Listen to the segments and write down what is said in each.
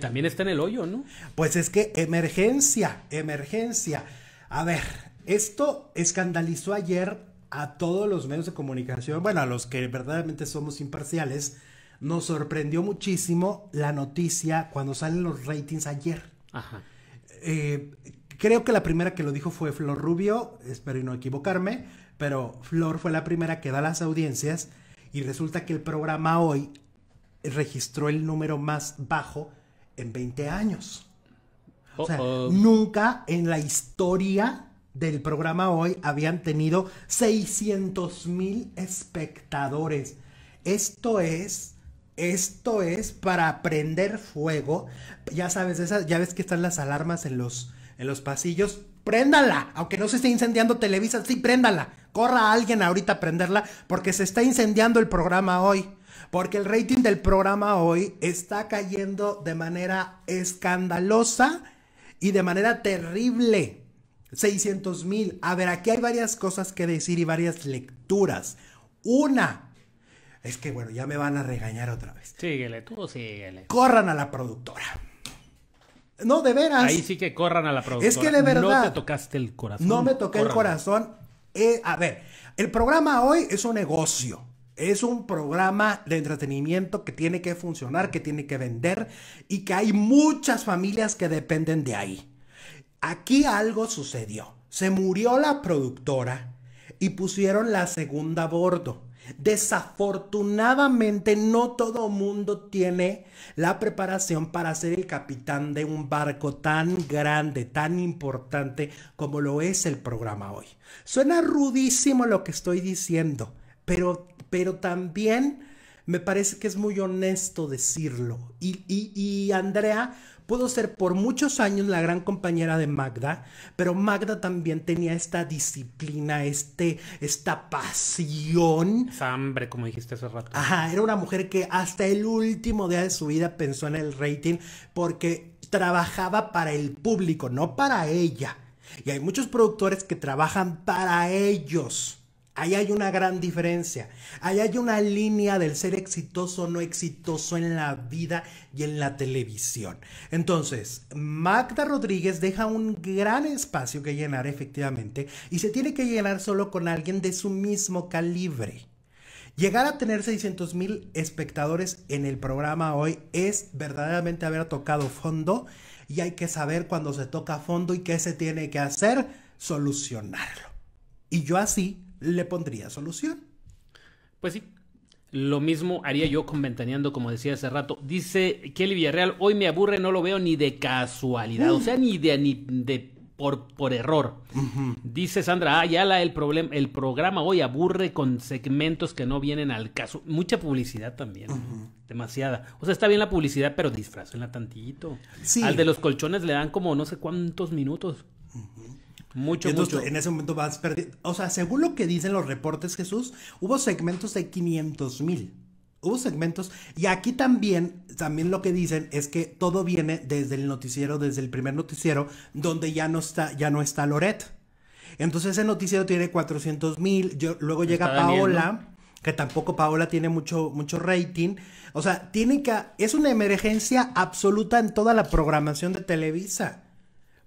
También está en el hoyo, ¿no? Pues es que emergencia, emergencia. A ver, esto escandalizó ayer a todos los medios de comunicación, bueno, a los que verdaderamente somos imparciales. Nos sorprendió muchísimo la noticia cuando salen los ratings ayer. Ajá. Eh, creo que la primera que lo dijo fue Flor Rubio, espero no equivocarme, pero Flor fue la primera que da las audiencias y resulta que el programa hoy registró el número más bajo en 20 años. O sea, nunca en la historia del programa hoy habían tenido 600 mil espectadores. Esto es, esto es para prender fuego. Ya sabes, ya ves que están las alarmas en los, en los pasillos. Préndala, aunque no se esté incendiando Televisa, sí, préndala. Corra a alguien ahorita a prenderla porque se está incendiando el programa hoy porque el rating del programa hoy está cayendo de manera escandalosa y de manera terrible. 600 mil. A ver, aquí hay varias cosas que decir y varias lecturas. Una, es que bueno, ya me van a regañar otra vez. Síguele, tú síguele. Corran a la productora. No, de veras. Ahí sí que corran a la productora. Es que de verdad. No te tocaste el corazón. No me toqué el corazón. Eh, a ver, el programa hoy es un negocio. Es un programa de entretenimiento que tiene que funcionar, que tiene que vender y que hay muchas familias que dependen de ahí. Aquí algo sucedió. Se murió la productora y pusieron la segunda a bordo. Desafortunadamente no todo mundo tiene la preparación para ser el capitán de un barco tan grande, tan importante como lo es el programa hoy. Suena rudísimo lo que estoy diciendo, pero, también me parece que es muy honesto decirlo. Y, Andrea pudo ser por muchos años la gran compañera de Magda, pero Magda también tenía esta disciplina, este, esta pasión. hambre, como dijiste hace rato. Ajá, era una mujer que hasta el último día de su vida pensó en el rating porque trabajaba para el público, no para ella. Y hay muchos productores que trabajan para ellos Ahí hay una gran diferencia. Ahí hay una línea del ser exitoso o no exitoso en la vida y en la televisión. Entonces, Magda Rodríguez deja un gran espacio que llenar efectivamente y se tiene que llenar solo con alguien de su mismo calibre. Llegar a tener 600 mil espectadores en el programa hoy es verdaderamente haber tocado fondo y hay que saber cuando se toca fondo y qué se tiene que hacer, solucionarlo. Y yo así le pondría solución. Pues sí. Lo mismo haría yo con Ventaneando, como decía hace rato. Dice Kelly Villarreal, hoy me aburre, no lo veo ni de casualidad, o sea, ni de, ni de por, por, error. Dice Sandra Ayala, el, problema, el programa hoy aburre con segmentos que no vienen al caso. Mucha publicidad también, demasiada. O sea, está bien la publicidad, pero en tantito. Sí. Al de los colchones le dan como no sé cuántos minutos. Mucho, En ese momento vas perdiendo. O sea, según lo que dicen los reportes, Jesús, hubo segmentos de 500 mil. Hubo segmentos. Y aquí también, también lo que dicen es que todo viene desde el noticiero, desde el primer noticiero, donde ya no está, ya no está Loret. Entonces ese noticiero tiene 400 mil. Luego llega Paola. que tampoco Paola tiene mucho, mucho rating. O sea, tiene que, es una emergencia absoluta en toda la programación de Televisa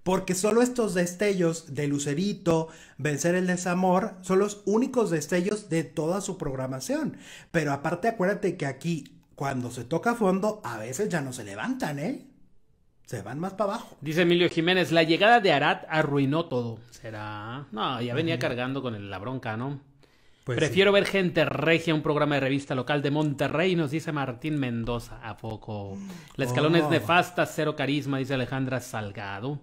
porque solo estos destellos de Lucerito, Vencer el Desamor, son los únicos destellos de toda su programación. Pero aparte acuérdate que aquí, cuando se toca a fondo, a veces ya no se levantan, ¿eh? Se van más para abajo. Dice Emilio Jiménez, la llegada de Arat arruinó todo. Será... No, ya venía cargando con el, la bronca, ¿no? Pues Prefiero ver gente regia, un programa de revista local de Monterrey, nos dice Martín Mendoza. ¿A poco? La escalón es oh. nefasta, cero carisma, dice Alejandra Salgado.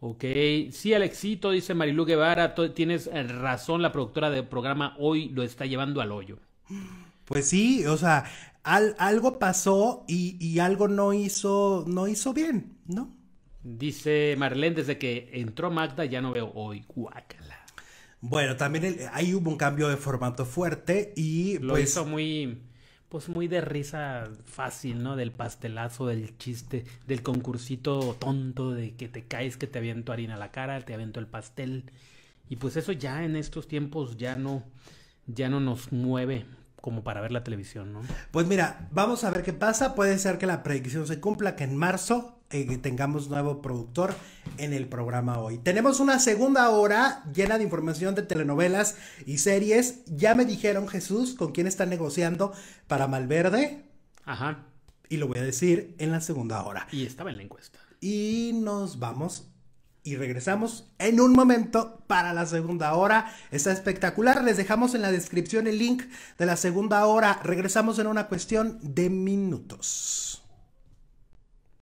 Ok, sí, Alexito, dice Marilu Guevara, tienes eh, razón, la productora del programa hoy lo está llevando al hoyo. Pues sí, o sea, algo pasó y, y, algo no hizo, no hizo bien, ¿no? Dice Marlene, desde que entró Magda ya no veo hoy, guácala. Bueno, también ahí hubo un cambio de formato fuerte y lo pues hizo muy pues muy de risa fácil, ¿no? Del pastelazo, del chiste, del concursito tonto de que te caes, que te aviento harina a la cara, te aviento el pastel. Y pues eso ya en estos tiempos ya no, ya no nos mueve como para ver la televisión, ¿no? Pues mira, vamos a ver qué pasa. Puede ser que la predicción se cumpla, que en marzo eh, tengamos nuevo productor en el programa hoy. Tenemos una segunda hora llena de información de telenovelas y series. Ya me dijeron, Jesús, con quién está negociando para Malverde. Ajá. Y lo voy a decir en la segunda hora. Y estaba en la encuesta. Y nos vamos y regresamos en un momento para la segunda hora. Está espectacular. Les dejamos en la descripción el link de la segunda hora. Regresamos en una cuestión de minutos.